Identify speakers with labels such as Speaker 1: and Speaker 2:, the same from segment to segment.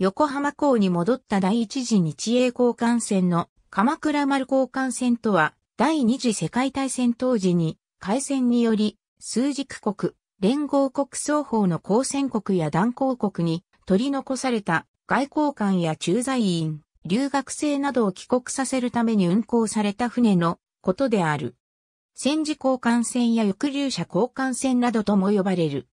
Speaker 1: 横浜港に戻った第一次日英交換船の鎌倉丸交換船とは、第二次世界大戦当時に、海戦により、数軸国、連合国双方の交戦国や断交国に取り残された外交官や駐在員、留学生などを帰国させるために運航された船のことである。戦時交換船や抑留者交換船などとも呼ばれる。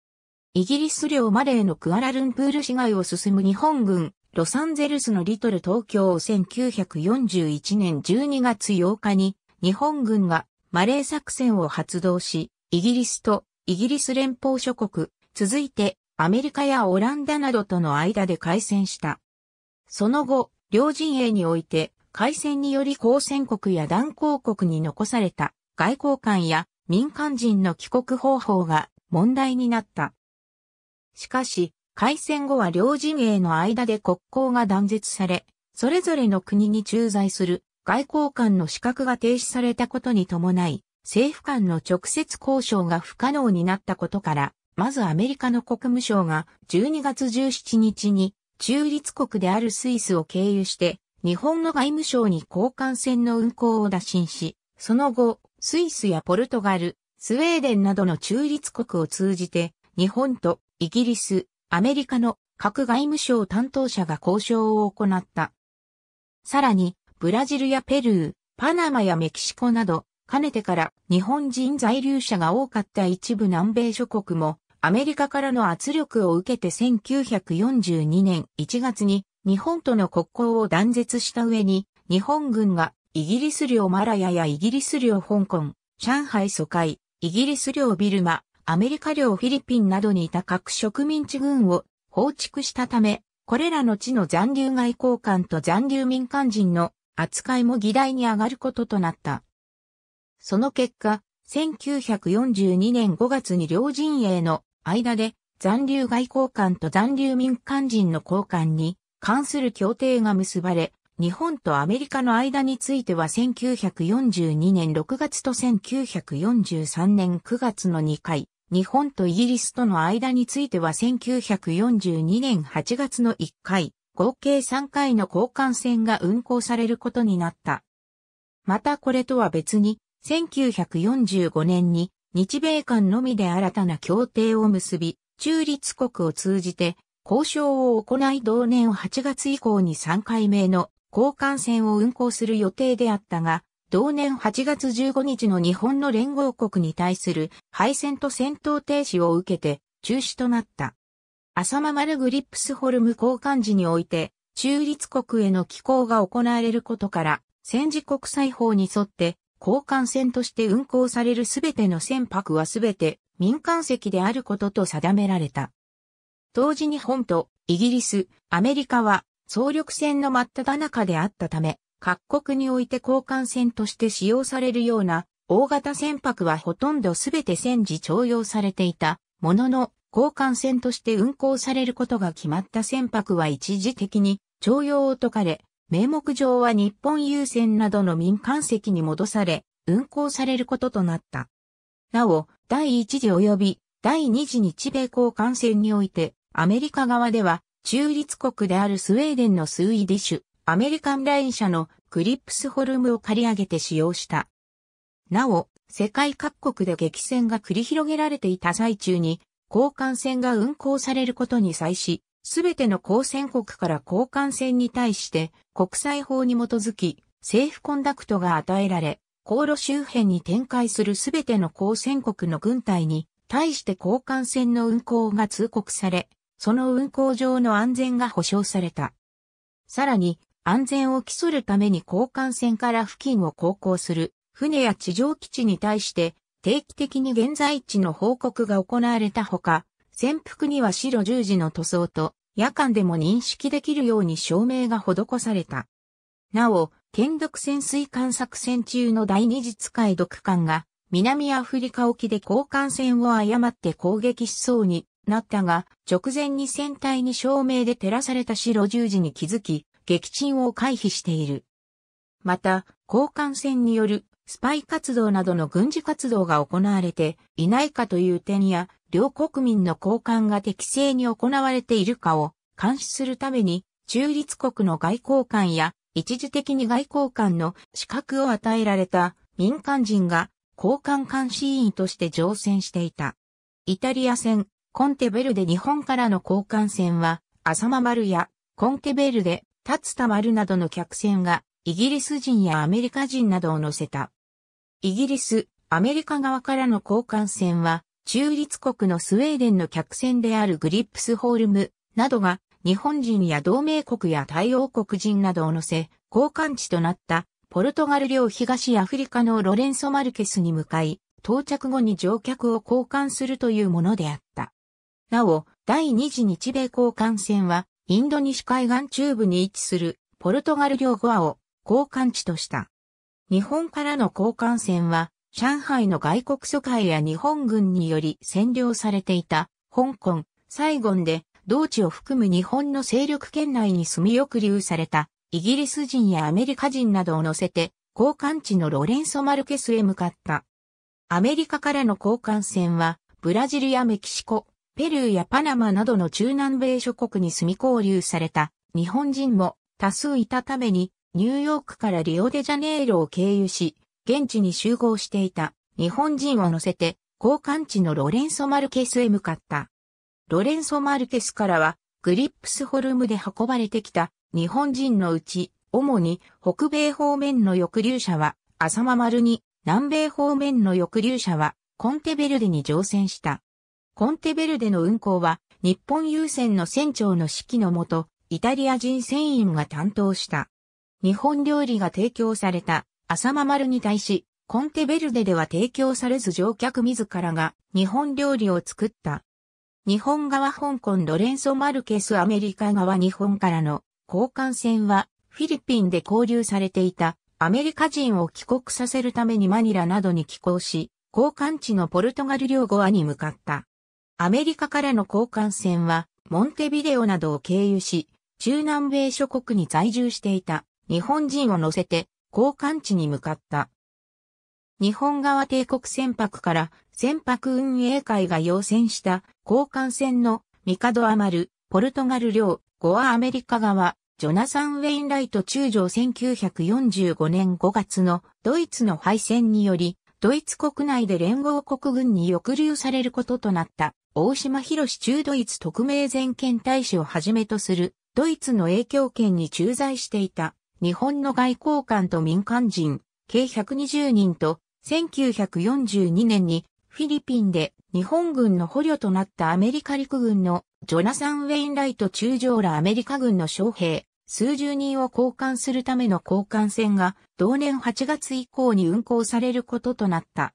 Speaker 1: イギリス領マレーのクアラルンプール市街を進む日本軍、ロサンゼルスのリトル東京を1941年12月8日に日本軍がマレー作戦を発動し、イギリスとイギリス連邦諸国、続いてアメリカやオランダなどとの間で開戦した。その後、両陣営において、開戦により交戦国や断交国に残された外交官や民間人の帰国方法が問題になった。しかし、開戦後は両陣営の間で国交が断絶され、それぞれの国に駐在する外交官の資格が停止されたことに伴い、政府間の直接交渉が不可能になったことから、まずアメリカの国務省が12月17日に中立国であるスイスを経由して日本の外務省に交換船の運航を打診し、その後、スイスやポルトガル、スウェーデンなどの中立国を通じて日本とイギリス、アメリカの各外務省担当者が交渉を行った。さらに、ブラジルやペルー、パナマやメキシコなど、かねてから日本人在留者が多かった一部南米諸国も、アメリカからの圧力を受けて1942年1月に日本との国交を断絶した上に、日本軍がイギリス領マラヤやイギリス領香港、上海疎開、イギリス領ビルマ、アメリカ領フィリピンなどにいた各植民地軍を放逐したため、これらの地の残留外交官と残留民間人の扱いも議題に上がることとなった。その結果、1942年5月に両陣営の間で残留外交官と残留民間人の交換に関する協定が結ばれ、日本とアメリカの間については1942年6月と1943年9月の2回、日本とイギリスとの間については1942年8月の1回、合計3回の交換船が運航されることになった。またこれとは別に、1945年に日米間のみで新たな協定を結び、中立国を通じて交渉を行い同年8月以降に3回目の交換船を運航する予定であったが、同年8月15日の日本の連合国に対する敗戦と戦闘停止を受けて中止となった。浅間丸グリップスホルム交換時において中立国への寄港が行われることから戦時国際法に沿って交換船として運航されるすべての船舶はすべて民間席であることと定められた。当時日本とイギリス、アメリカは総力戦の真っ只中であったため、各国において交換船として使用されるような大型船舶はほとんどすべて戦時徴用されていたものの交換船として運航されることが決まった船舶は一時的に徴用を解かれ、名目上は日本郵船などの民間席に戻され、運航されることとなった。なお、第一次及び第二次日米交換船において、アメリカ側では中立国であるスウェーデンのスウィディッシュ、アメリカンライン社のクリップスホルムを借り上げて使用した。なお、世界各国で激戦が繰り広げられていた最中に、交換船が運航されることに際し、すべての交戦国から交換船に対して国際法に基づき、セーフコンダクトが与えられ、航路周辺に展開するすべての交戦国の軍隊に対して交換船の運航が通告され、その運航上の安全が保障された。さらに、安全を競るために交換船から付近を航行する船や地上基地に対して定期的に現在地の報告が行われたほか、潜伏には白十字の塗装と夜間でも認識できるように照明が施された。なお、剣毒潜水艦作戦中の第二次使い毒艦が南アフリカ沖で交換船を誤って攻撃しそうになったが、直前に船体に照明で照らされた白十字に気づき、撃沈を回避している。また、交換船によるスパイ活動などの軍事活動が行われていないかという点や、両国民の交換が適正に行われているかを監視するために、中立国の外交官や一時的に外交官の資格を与えられた民間人が交換監視員として乗船していた。イタリア戦、コンテベルで日本からの交換船は、浅マ丸やコンテベルで立田丸などの客船がイギリス人やアメリカ人などを乗せた。イギリス、アメリカ側からの交換船は、中立国のスウェーデンの客船であるグリップスホールムなどが日本人や同盟国や対応国人などを乗せ、交換地となったポルトガル領東アフリカのロレンソ・マルケスに向かい、到着後に乗客を交換するというものであった。なお、第二次日米交換船はインド西海岸中部に位置するポルトガル領ゴアを交換地とした。日本からの交換船は、上海の外国疎開や日本軍により占領されていた、香港、サイゴンで、同地を含む日本の勢力圏内に住み抑をされた、イギリス人やアメリカ人などを乗せて、交換地のロレンソ・マルケスへ向かった。アメリカからの交換船は、ブラジルやメキシコ、ペルーやパナマなどの中南米諸国に住み交流された日本人も多数いたために、ニューヨークからリオデジャネイロを経由し、現地に集合していた日本人を乗せて、交換地のロレンソ・マルケスへ向かった。ロレンソ・マルケスからは、グリップスホルムで運ばれてきた日本人のうち、主に北米方面の抑留者は、浅間丸に、南米方面の抑留者は、コンテベルデに乗船した。コンテベルデの運行は、日本郵船の船長の指揮のもと、イタリア人船員が担当した。日本料理が提供された、浅間丸に対し、コンテベルデでは提供されず乗客自らが日本料理を作った。日本側香港ロレンソ・マルケスアメリカ側日本からの交換船はフィリピンで交流されていたアメリカ人を帰国させるためにマニラなどに寄港し、交換地のポルトガル領ゴアに向かった。アメリカからの交換船は、モンテビデオなどを経由し、中南米諸国に在住していた日本人を乗せて交換地に向かった。日本側帝国船舶から船舶運営会が要請した交換船のミカドアマル、ポルトガル領、ゴアアメリカ側、ジョナサン・ウェインライト中将1945年5月のドイツの敗戦により、ドイツ国内で連合国軍に抑留されることとなった。大島博士中ドイツ特命全権大使をはじめとする、ドイツの影響圏に駐在していた、日本の外交官と民間人、計120人と、1942年にフィリピンで日本軍の捕虜となったアメリカ陸軍のジョナサン・ウェインライト中将らアメリカ軍の将兵数十人を交換するための交換船が同年8月以降に運航されることとなった。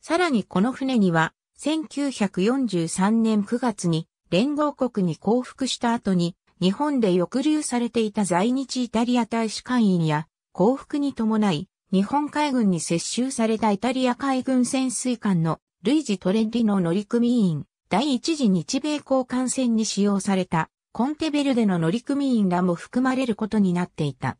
Speaker 1: さらにこの船には1943年9月に連合国に降伏した後に、日本で抑留されていた在日イタリア大使館員や、降伏に伴い、日本海軍に接収されたイタリア海軍潜水艦のルイジ・トレッリの乗組員、第一次日米交換戦に使用されたコンテベルデの乗組員らも含まれることになっていた。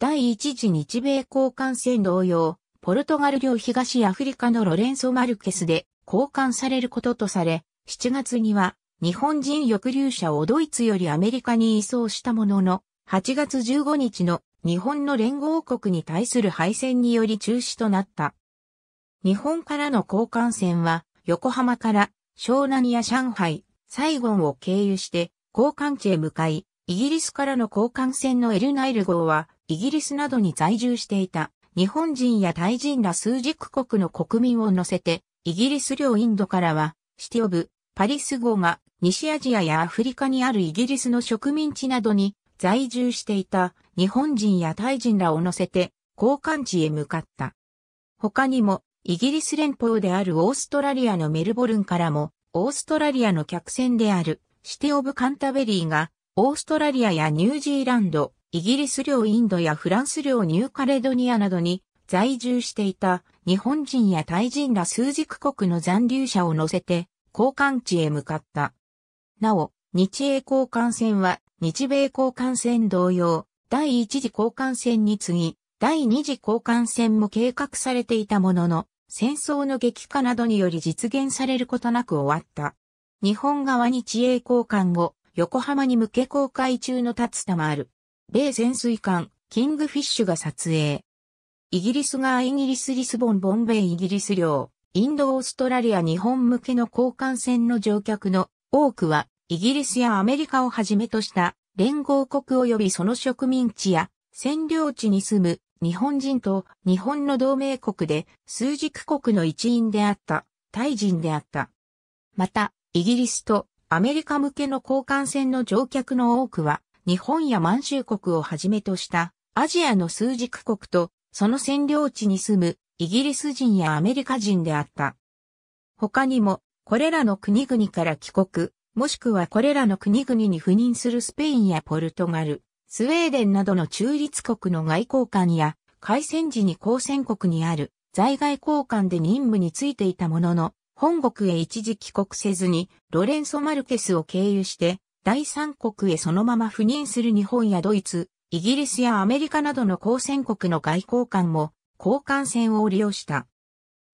Speaker 1: 第一次日米交換戦同様、ポルトガル領東アフリカのロレンソ・マルケスで交換されることとされ、7月には日本人抑留者をドイツよりアメリカに移送したものの、8月15日の日本の連合国に対する敗戦により中止となった。日本からの交換船は横浜から湘南や上海、サイゴンを経由して交換地へ向かい、イギリスからの交換船のエルナイル号はイギリスなどに在住していた日本人やタイ人ら数軸国の国民を乗せてイギリス領インドからは、シティオブ、パリス号が西アジアやアフリカにあるイギリスの植民地などに在住していた日本人やタイ人らを乗せて交換地へ向かった。他にもイギリス連邦であるオーストラリアのメルボルンからもオーストラリアの客船であるシティオブカンタベリーがオーストラリアやニュージーランド、イギリス領インドやフランス領ニューカレドニアなどに在住していた日本人やタイ人ら数軸国の残留者を乗せて、交換地へ向かった。なお、日英交換船は、日米交換船同様、第一次交換船に次ぎ、第二次交換船も計画されていたものの、戦争の激化などにより実現されることなく終わった。日本側日英交換後、横浜に向け公開中の立つ玉ある。米潜水艦、キングフィッシュが撮影。イギリスがイギリスリスボンボンベイイギリス領、インドオーストラリア日本向けの交換船の乗客の多くは、イギリスやアメリカをはじめとした連合国及びその植民地や占領地に住む日本人と日本の同盟国で数軸国の一員であったタイ人であった。また、イギリスとアメリカ向けの交換船の乗客の多くは日本や満州国をはじめとしたアジアの数軸国とその占領地に住むイギリス人やアメリカ人であった。他にも、これらの国々から帰国、もしくはこれらの国々に赴任するスペインやポルトガル、スウェーデンなどの中立国の外交官や、開戦時に交戦国にある在外交官で任務についていたものの、本国へ一時帰国せずに、ロレンソ・マルケスを経由して、第三国へそのまま赴任する日本やドイツ、イギリスやアメリカなどの交戦国の外交官も交換船を利用した。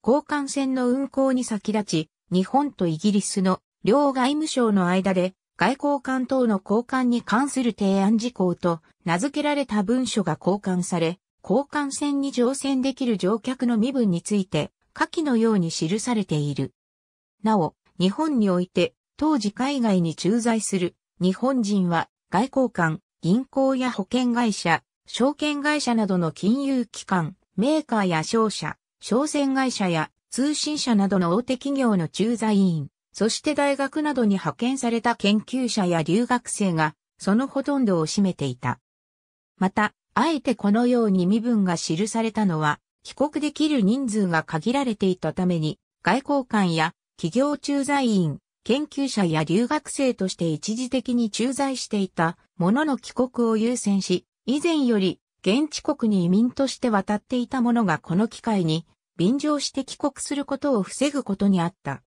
Speaker 1: 交換船の運航に先立ち、日本とイギリスの両外務省の間で外交官等の交換に関する提案事項と名付けられた文書が交換され、交換船に乗船できる乗客の身分について、下記のように記されている。なお、日本において、当時海外に駐在する日本人は外交官、銀行や保険会社、証券会社などの金融機関、メーカーや商社、商船会社や通信社などの大手企業の駐在員、そして大学などに派遣された研究者や留学生が、そのほとんどを占めていた。また、あえてこのように身分が記されたのは、帰国できる人数が限られていたために、外交官や企業駐在員、研究者や留学生として一時的に駐在していたものの帰国を優先し、以前より現地国に移民として渡っていた者がこの機会に便乗して帰国することを防ぐことにあった。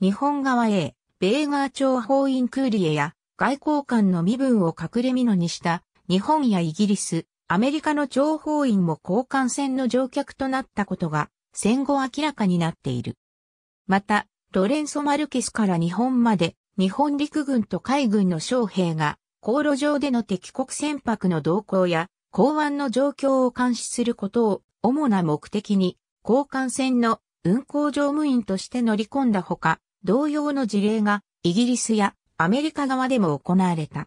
Speaker 1: 日本側へ、米側諜報員クーリエや外交官の身分を隠れ蓑にした日本やイギリス、アメリカの情報員も交換船の乗客となったことが戦後明らかになっている。また、ロレンソ・マルケスから日本まで、日本陸軍と海軍の将兵が、航路上での敵国船舶の動向や、港湾の状況を監視することを、主な目的に、交換船の運航乗務員として乗り込んだほか、同様の事例が、イギリスやアメリカ側でも行われた。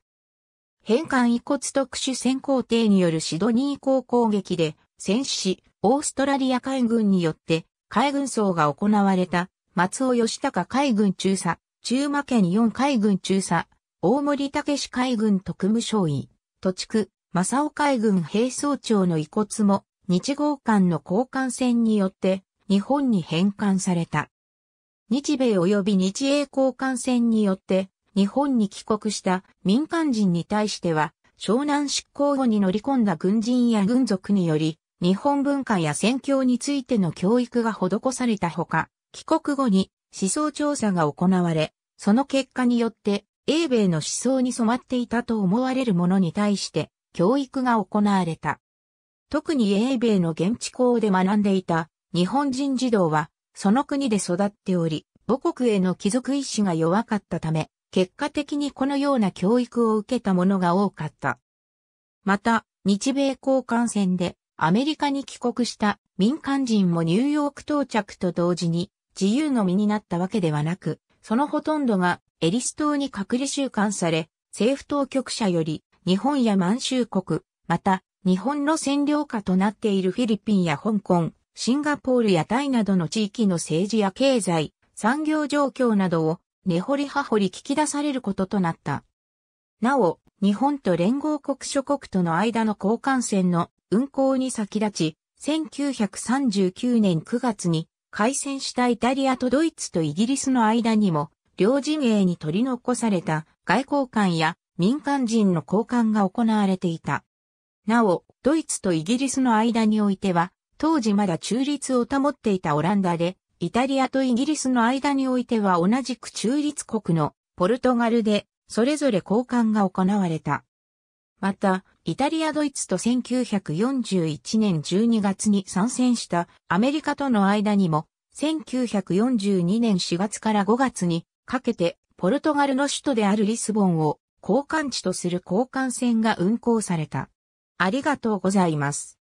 Speaker 1: 返還遺骨特殊潜航艇によるシドニー港攻撃で、戦死し、オーストラリア海軍によって海軍層が行われた松尾義高海軍中佐、中馬県4海軍中佐、大森武海軍特務少尉、土地区、正尾海軍兵装長の遺骨も、日豪艦の交換船によって、日本に返還された。日米及び日英交換船によって、日本に帰国した民間人に対しては、湘南執行後に乗り込んだ軍人や軍属により、日本文化や戦況についての教育が施されたほか、帰国後に思想調査が行われ、その結果によって英米の思想に染まっていたと思われるものに対して教育が行われた。特に英米の現地校で学んでいた日本人児童はその国で育っており、母国への帰属意志が弱かったため、結果的にこのような教育を受けたものが多かった。また、日米交換戦でアメリカに帰国した民間人もニューヨーク到着と同時に自由の身になったわけではなく、そのほとんどがエリス島に隔離収監され、政府当局者より日本や満州国、また日本の占領下となっているフィリピンや香港、シンガポールやタイなどの地域の政治や経済、産業状況などを根掘り葉掘り聞き出されることとなった。なお、日本と連合国諸国との間の交換船の運航に先立ち、1939年9月に開戦したイタリアとドイツとイギリスの間にも、両陣営に取り残された外交官や民間人の交換が行われていた。なお、ドイツとイギリスの間においては、当時まだ中立を保っていたオランダで、イタリアとイギリスの間においては同じく中立国のポルトガルで、それぞれ交換が行われた。また、イタリアドイツと1941年12月に参戦したアメリカとの間にも、1942年4月から5月にかけて、ポルトガルの首都であるリスボンを交換地とする交換船が運航された。ありがとうございます。